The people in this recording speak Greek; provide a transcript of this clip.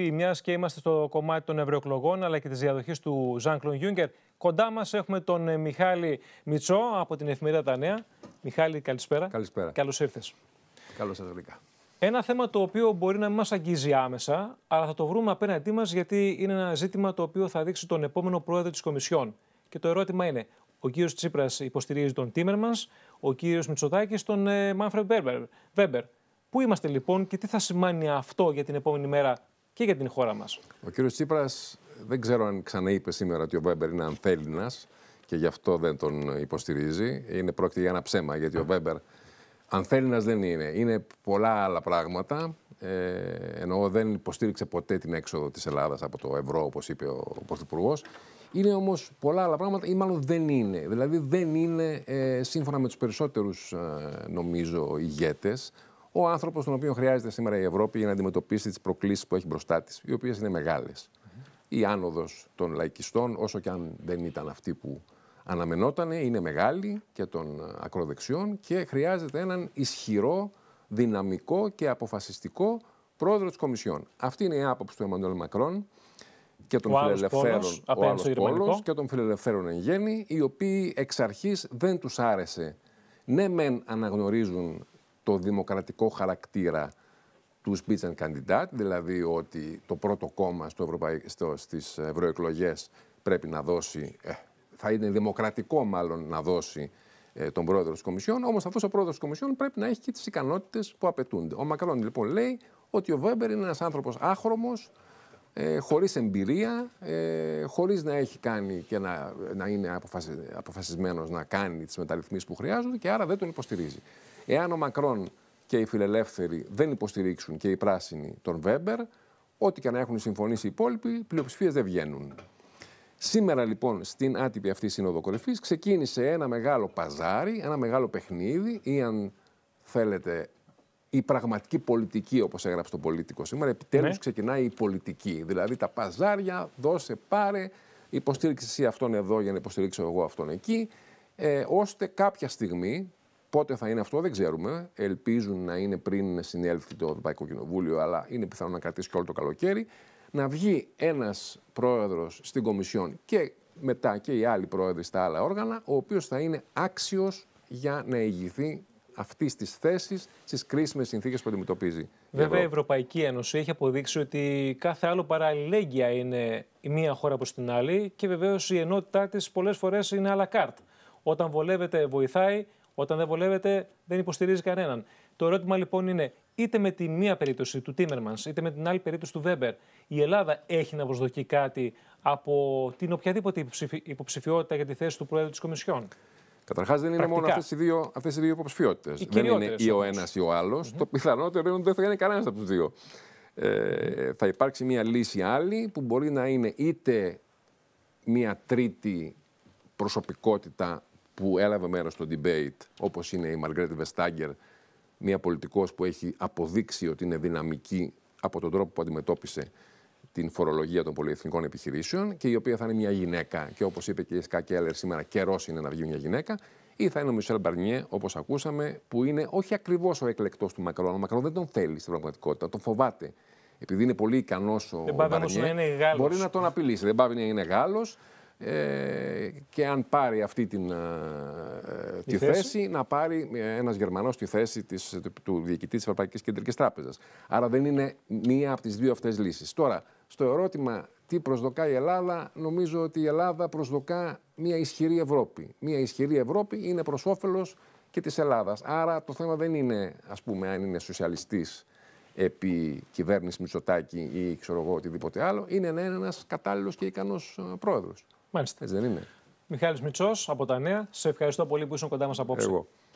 Μιας και είμαστε στο κομμάτι των ευρωεκλογών αλλά και της διαδοχής του Ζαν Κλον Γιούγκερ, κοντά μας έχουμε τον ε, Μιχάλη Μιτσό από την Εφημερίδα Τα Νέα. Μιχάλη, καλησπέρα. Καλησπέρα. Καλώς ήρθες. Καλώς σας βρήκα. Ένα θέμα το οποίο μπορεί να μην μας αγγίζει άμεσα, αλλά θα το βρούμε απέναντί μας γιατί είναι ένα ζήτημα το οποίο θα δείξει τον επόμενο πρόεδρο της Κομισιόν. Και το ερώτημα είναι, ο κύριος Τσίπρας υποστηρίζει τον Τίμερμαν, ο κύριος Μητσοδάκη τον Μάνφρεντ Βέμπερ. Πού είμαστε λοιπόν και τι θα σημαίνει αυτό για την επόμενη μέρα και για την χώρα μας. Ο κύριος Τσίπρας δεν ξέρω αν ξαναείπε σήμερα ότι ο Βέμπερ είναι ανθέληνα και γι' αυτό δεν τον υποστηρίζει. Είναι πρόκειται για ένα ψέμα, γιατί ο Βέμπερ ανθέληνα δεν είναι. Είναι πολλά άλλα πράγματα. Ε, εννοώ δεν υποστήριξε ποτέ την έξοδο της Ελλάδας από το ευρώ, όπως είπε ο, ο Πρωθυπουργός. Είναι όμως πολλά άλλα πράγματα, ή μάλλον δεν είναι. Δηλαδή δεν είναι, ε, σύμφωνα με τους περισσότερους, ε, νομίζω, ηγέτες, ο άνθρωπος τον οποίο χρειάζεται σήμερα η Ευρώπη για να αντιμετωπίσει τις προκλήσεις που έχει μπροστά της, οι οποίες είναι μεγάλες. Η άνοδος των λαϊκιστών, όσο και αν δεν ήταν αυτή που αναμενόταν, είναι μεγάλη και των ακροδεξιών και χρειάζεται έναν ισχυρό, δυναμικό και αποφασιστικό πρόεδρο της Κομισιόν. Αυτή είναι η άποψη του Εμμανουέλ Μακρόν και των φιλελευθέρων και των φιλελευθέρων εν γέννη, οι οποίοι εξ αρχής δεν τους άρεσε. Ναι μεν αναγνωρίζουν το δημοκρατικό χαρακτήρα του Spitzenkandidat, δηλαδή ότι το πρώτο κόμμα στο στο, στις ευρωεκλογές πρέπει να δώσει, ε, θα είναι δημοκρατικό μάλλον να δώσει ε, τον πρόεδρο της Κομισιόν, όμως αυτός ο πρόεδρος της Κομισιόν πρέπει να έχει και τις ικανότητες που απαιτούνται. Ο Μακρόν λοιπόν λέει ότι ο Βέμπερ είναι ένας άνθρωπος άχρωμος, ε, χωρίς εμπειρία, ε, χωρίς να έχει κάνει και να, να είναι αποφασι, αποφασισμένος να κάνει τις μεταρρυθμίσεις που χρειάζονται και άρα δεν τον υποστηρίζει. Εάν ο Μακρόν και οι φιλελεύθεροι δεν υποστηρίξουν και οι πράσινοι τον Βέμπερ, ό,τι και να έχουν συμφωνήσει οι υπόλοιποι, πλειοψηφίες δεν βγαίνουν. Σήμερα λοιπόν στην άτυπη αυτή Σύνοδο ξεκίνησε ένα μεγάλο παζάρι, ένα μεγάλο παιχνίδι ή αν θέλετε η πραγματική πολιτική, όπως έγραψε το Πολίτικο σήμερα, επιτέλους ναι. ξεκινάει η πολιτική. Δηλαδή τα παζάρια, δώσε, πάρε, υποστήριξε εσύ αυτόν εδώ για να υποστηρίξω εγώ αυτόν εκεί, ε, ώστε κάποια στιγμή, πότε θα είναι αυτό δεν ξέρουμε, ελπίζουν να είναι πριν συνέλθει το Ευρωπαϊκό Κοινοβούλιο, αλλά είναι πιθανό να κρατήσει και όλο το καλοκαίρι, να βγει ένας πρόεδρος στην Κομισιόν και μετά και οι άλλοι πρόεδροι στα άλλα όργανα, ο οποίος θα είναι άξιος για να ηγηθεί αυτής της θέσης στις κρίσιμες συνθήκες που αντιμετωπίζει. Βέβαια, η Ευρωπαϊκή Ένωση έχει αποδείξει ότι κάθε άλλο παραλληλέγγυα είναι η μία χώρα προς την άλλη και βεβαίως η ενότητά της πολλές φορές είναι à la Όταν βολεύεται, βοηθάει. Όταν δεν βολεύεται, δεν υποστηρίζει κανέναν. Το ερώτημα λοιπόν είναι, είτε με τη μία περίπτωση του Τίμερμαν, είτε με την άλλη περίπτωση του Βέμπερ, η Ελλάδα έχει να προσδοκεί κάτι από την οποιαδήποτε υποψηφιότητα για τη θέση του Προέδρου της Κομισιόν. Καταρχάς, δεν είναι μόνο αυτές οι δύο, αυτές οι δύο υποψηφιότητες. Δεν είναι ή ο ένας ή ο αλλο Το πιθανότερο είναι ότι δεν θα είναι κανένας από τους δύο. Ε, θα υπάρξει μια λύση άλλη που μπορεί να είναι είτε μια τρίτη προσωπικότητα που έλαβε μέρος στο debate, όπως είναι η Μαργρέτη Βεστάγκερ, μια πολιτικός που έχει αποδείξει ότι είναι δυναμική από τον τρόπο που αντιμετώπισε την φορολογία των πολυεθνικών επιχειρήσεων και η οποία θα είναι μια γυναίκα. Και όπως είπε και η Σκά σήμερα καιρός είναι να βγει μια γυναίκα. Ή θα είναι ο Μισελ Μπαρνιέ, όπως ακούσαμε, που είναι όχι ακριβώς ο εκλεκτό του Μακρόν. Ο Μακρόν δεν τον θέλει στην πραγματικότητα, τον φοβάται. Επειδή είναι πολύ ικανός ο Μπαρνιέ, μπορεί να τον απειλήσει. Δεν πάει να είναι Γάλλος. Ε, και αν πάρει αυτή την, ε, τη θέση, να πάρει ε, ένας Γερμανός τη θέση της, του, του διοικητή της Ευρωπαϊκής Κεντρικής Τράπεζας. Άρα δεν είναι μία από τις δύο αυτές λύσεις. Τώρα, στο ερώτημα τι προσδοκά η Ελλάδα, νομίζω ότι η Ελλάδα προσδοκά μια ισχυρή Ευρώπη. Μια ισχυρή Ευρώπη είναι προς όφελος και της Ελλάδας. Άρα το θέμα δεν είναι, ας πούμε, αν είναι σοσιαλιστής επί κυβέρνηση Μητσοτάκη ή ξέρω εγώ οτιδήποτε άλλο, είναι να είναι ένας κατάλληλος και ικανός ε, πρόεδρος. Μάλιστα. Έτσι δεν είναι. Μιχάλης Μητσός από τα Νέα, σε ευχαριστώ πολύ που ήσουν κοντά μας απόψε. Εγώ.